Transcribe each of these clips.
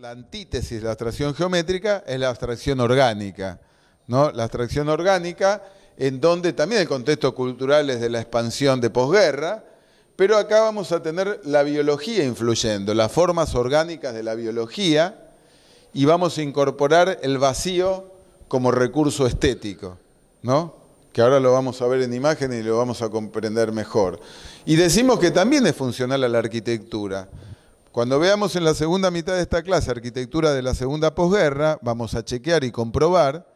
La antítesis de la abstracción geométrica es la abstracción orgánica. ¿no? La abstracción orgánica, en donde también el contexto cultural es de la expansión de posguerra, pero acá vamos a tener la biología influyendo, las formas orgánicas de la biología, y vamos a incorporar el vacío como recurso estético, ¿no? que ahora lo vamos a ver en imagen y lo vamos a comprender mejor. Y decimos que también es funcional a la arquitectura. Cuando veamos en la segunda mitad de esta clase arquitectura de la segunda posguerra, vamos a chequear y comprobar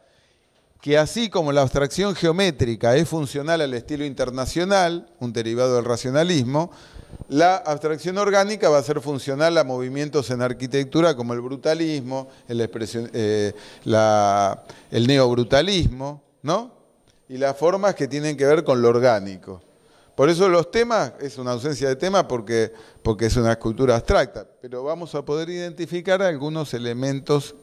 que así como la abstracción geométrica es funcional al estilo internacional, un derivado del racionalismo, la abstracción orgánica va a ser funcional a movimientos en arquitectura como el brutalismo, el, eh, el neobrutalismo, ¿no? Y las formas que tienen que ver con lo orgánico. Por eso los temas, es una ausencia de tema porque, porque es una escultura abstracta, pero vamos a poder identificar algunos elementos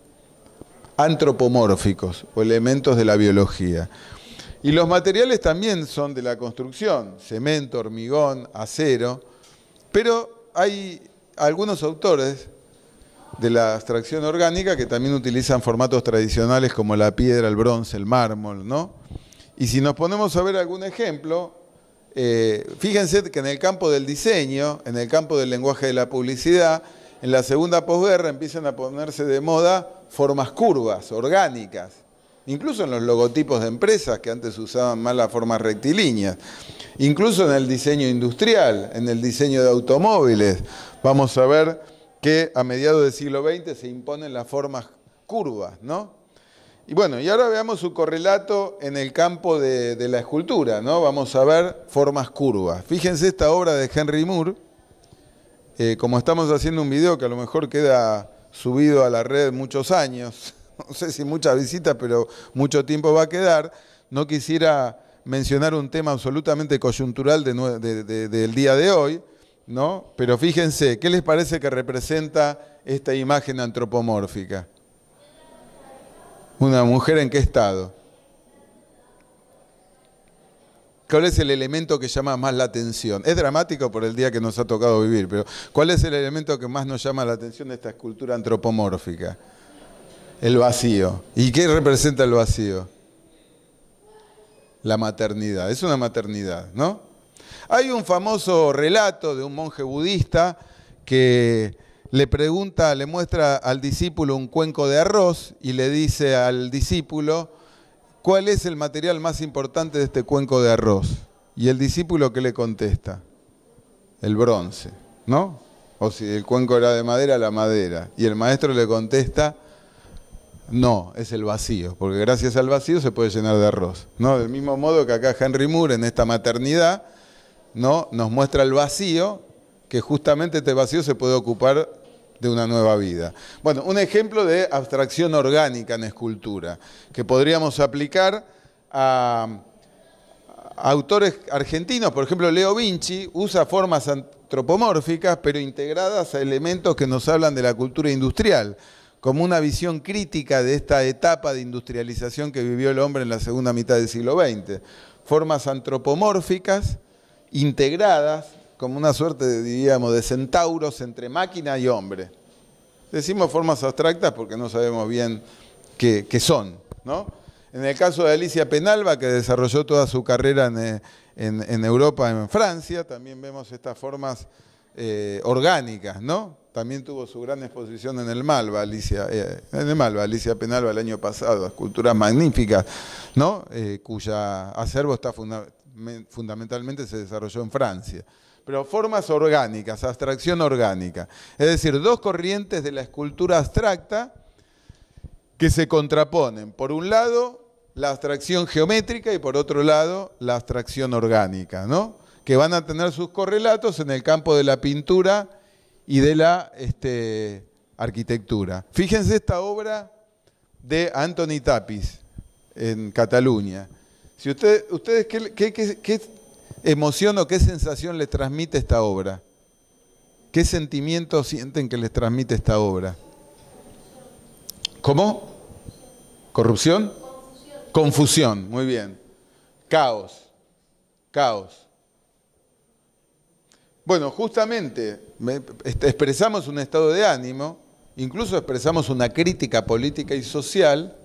antropomórficos o elementos de la biología. Y los materiales también son de la construcción, cemento, hormigón, acero, pero hay algunos autores de la abstracción orgánica que también utilizan formatos tradicionales como la piedra, el bronce, el mármol, ¿no? Y si nos ponemos a ver algún ejemplo, eh, fíjense que en el campo del diseño, en el campo del lenguaje de la publicidad, en la segunda posguerra empiezan a ponerse de moda formas curvas, orgánicas, incluso en los logotipos de empresas que antes usaban más las formas rectilíneas, incluso en el diseño industrial, en el diseño de automóviles. Vamos a ver que a mediados del siglo XX se imponen las formas curvas, ¿no? Y bueno, y ahora veamos su correlato en el campo de, la escultura, ¿no? Vamos a ver formas curvas. Fíjense esta obra de Henry Moore, eh, como estamos haciendo un video que a lo mejor queda subido a la red muchos años, no sé si muchas visitas, pero mucho tiempo va a quedar, no quisiera mencionar un tema absolutamente coyuntural del día de hoy, ¿no? Pero fíjense, ¿qué les parece que representa esta imagen antropomórfica? ¿Una mujer en qué estado? ¿Cuál es el elemento que llama más la atención? Es dramático por el día que nos ha tocado vivir, pero ¿cuál es el elemento que más nos llama la atención de esta escultura antropomórfica? El vacío. ¿Y qué representa el vacío? La maternidad. Es una maternidad, ¿no? Hay un famoso relato de un monje budista que le pregunta, le muestra al discípulo un cuenco de arroz y le dice al discípulo, ¿cuál es el material más importante de este cuenco de arroz? Y el discípulo que le contesta, el bronce, ¿no? O si el cuenco era de madera, la madera. Y el maestro le contesta, no, es el vacío, porque gracias al vacío se puede llenar de arroz. ¿no? Del mismo modo que acá Henry Moore en esta maternidad ¿no? nos muestra el vacío, que justamente este vacío se puede ocupar de una nueva vida. Bueno, un ejemplo de abstracción orgánica en escultura, que podríamos aplicar a, autores argentinos, por ejemplo, Leo Vinci usa formas antropomórficas, pero integradas a elementos que nos hablan de la cultura industrial, como una visión crítica de esta etapa de industrialización que vivió el hombre en la segunda mitad del siglo XX. Formas antropomórficas integradas como una suerte, diríamos, de centauros entre máquina y hombre. Decimos formas abstractas porque no sabemos bien qué, son. ¿no? En el caso de Alicia Penalba, que desarrolló toda su carrera en, eh, Europa, en Francia, también vemos estas formas eh, orgánicas, ¿no? También tuvo su gran exposición en el Malva, Alicia, eh, en el Malva, Penalba el año pasado, esculturas magníficas, ¿no? cuya acervo está fundamentalmente se desarrolló en Francia pero formas orgánicas, abstracción orgánica. Es decir, dos corrientes de la escultura abstracta que se contraponen. Por un lado, la abstracción geométrica y por otro lado, la abstracción orgánica, ¿no? que van a tener sus correlatos en el campo de la pintura y de la este, arquitectura. Fíjense esta obra de Anthony Tapis en Cataluña. Si usted, ustedes, ¿qué, qué, qué emoción o qué sensación les transmite esta obra? ¿Qué sentimiento sienten que les transmite esta obra? ¿Cómo? ¿Corrupción? Confusión, muy bien. Caos, caos. Bueno, justamente expresamos un estado de ánimo, incluso expresamos una crítica política y social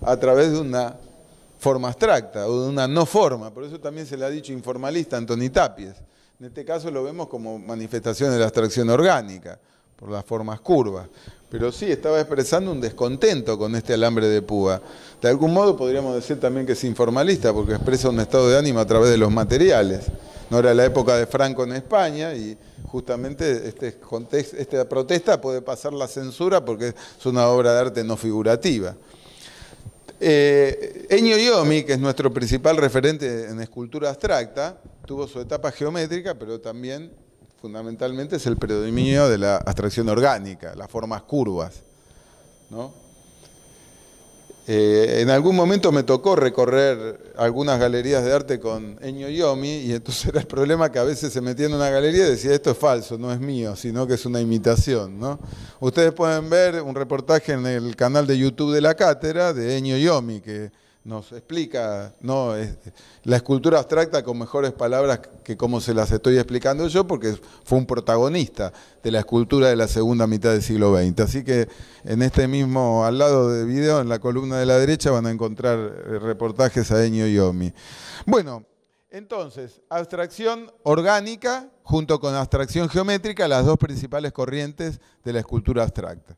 a través de una forma abstracta o de una no forma. Por eso también se le ha dicho informalista a Antoni Tapies. En este caso lo vemos como manifestación de la abstracción orgánica, por las formas curvas. Pero sí, estaba expresando un descontento con este alambre de púa. De algún modo podríamos decir también que es informalista, porque expresa un estado de ánimo a través de los materiales. No era la época de Franco en España y justamente este esta protesta puede pasar la censura porque es una obra de arte no figurativa. Eh, Ennio Yomi, que es nuestro principal referente en escultura abstracta, tuvo su etapa geométrica, pero también fundamentalmente es el predominio de la abstracción orgánica, las formas curvas. ¿no? Eh, en algún momento me tocó recorrer algunas galerías de arte con Eño Yomi y entonces era el problema que a veces se metía en una galería y decía esto es falso, no es mío, sino que es una imitación. ¿no? Ustedes pueden ver un reportaje en el canal de YouTube de la cátedra de Eño Yomi, que nos explica no, la escultura abstracta con mejores palabras que como se las estoy explicando yo, porque fue un protagonista de la escultura de la segunda mitad del siglo XX. Así que en este mismo, al lado de video, en la columna de la derecha, van a encontrar eh, reportajes a y Omi. Bueno, entonces, abstracción orgánica junto con abstracción geométrica, las dos principales corrientes de la escultura abstracta.